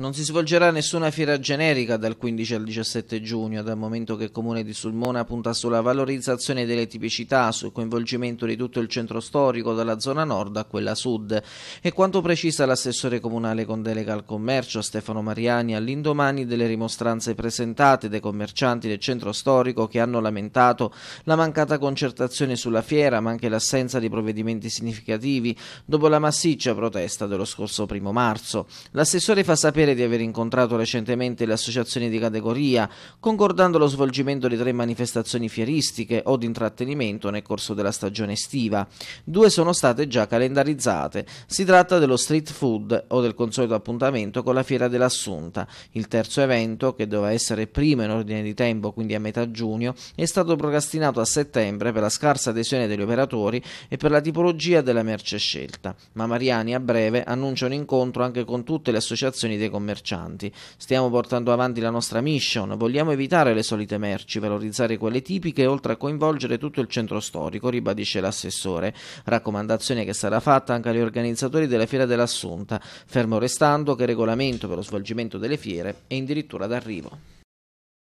Non si svolgerà nessuna fiera generica dal 15 al 17 giugno, dal momento che il Comune di Sulmona punta sulla valorizzazione delle tipicità, sul coinvolgimento di tutto il centro storico, dalla zona nord a quella sud. E quanto precisa l'assessore comunale con delega al commercio, Stefano Mariani, all'indomani delle rimostranze presentate dai commercianti del centro storico che hanno lamentato la mancata concertazione sulla fiera, ma anche l'assenza di provvedimenti significativi, dopo la massiccia protesta dello scorso primo marzo. L'assessore fa sapere piacere di aver incontrato recentemente le associazioni di categoria, concordando lo svolgimento di tre manifestazioni fieristiche o di intrattenimento nel corso della stagione estiva. Due sono state già calendarizzate. Si tratta dello street food o del consueto appuntamento con la Fiera dell'Assunta. Il terzo evento, che doveva essere primo in ordine di tempo, quindi a metà giugno, è stato procrastinato a settembre per la scarsa adesione degli operatori e per la tipologia della merce scelta. Ma Mariani a breve annuncia un incontro anche con tutte le associazioni dei commercianti. Stiamo portando avanti la nostra mission, vogliamo evitare le solite merci, valorizzare quelle tipiche oltre a coinvolgere tutto il centro storico, ribadisce l'assessore. Raccomandazione che sarà fatta anche agli organizzatori della Fiera dell'Assunta, fermo restando che il regolamento per lo svolgimento delle fiere è in dirittura d'arrivo.